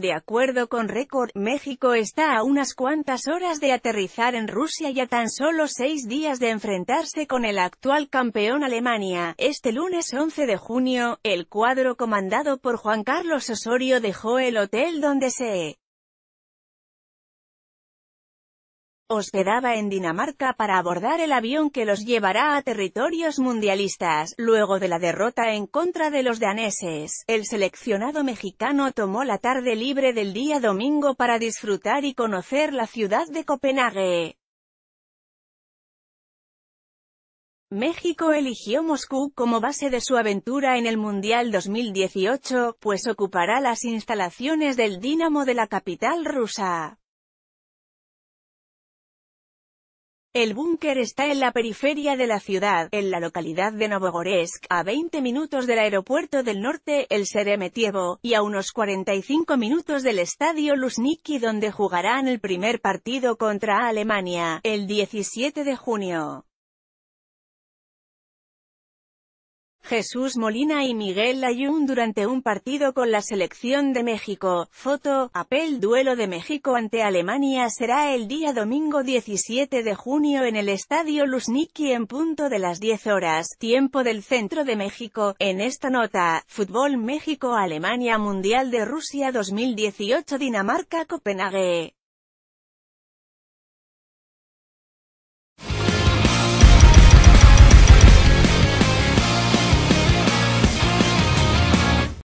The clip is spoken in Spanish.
De acuerdo con Record, México está a unas cuantas horas de aterrizar en Rusia y a tan solo seis días de enfrentarse con el actual campeón Alemania. Este lunes 11 de junio, el cuadro comandado por Juan Carlos Osorio dejó el hotel donde se hospedaba en Dinamarca para abordar el avión que los llevará a territorios mundialistas. Luego de la derrota en contra de los daneses, el seleccionado mexicano tomó la tarde libre del día domingo para disfrutar y conocer la ciudad de Copenhague. México eligió Moscú como base de su aventura en el Mundial 2018, pues ocupará las instalaciones del Dinamo de la capital rusa. El búnker está en la periferia de la ciudad, en la localidad de Novogorsk, a 20 minutos del aeropuerto del norte, el Seremetievo, y a unos 45 minutos del estadio Luzhniki donde jugarán el primer partido contra Alemania, el 17 de junio. Jesús Molina y Miguel Ayun durante un partido con la selección de México. Foto, Apel Duelo de México ante Alemania será el día domingo 17 de junio en el Estadio Luzniki en punto de las 10 horas, tiempo del centro de México. En esta nota, Fútbol México-Alemania Mundial de Rusia 2018 Dinamarca-Copenhague.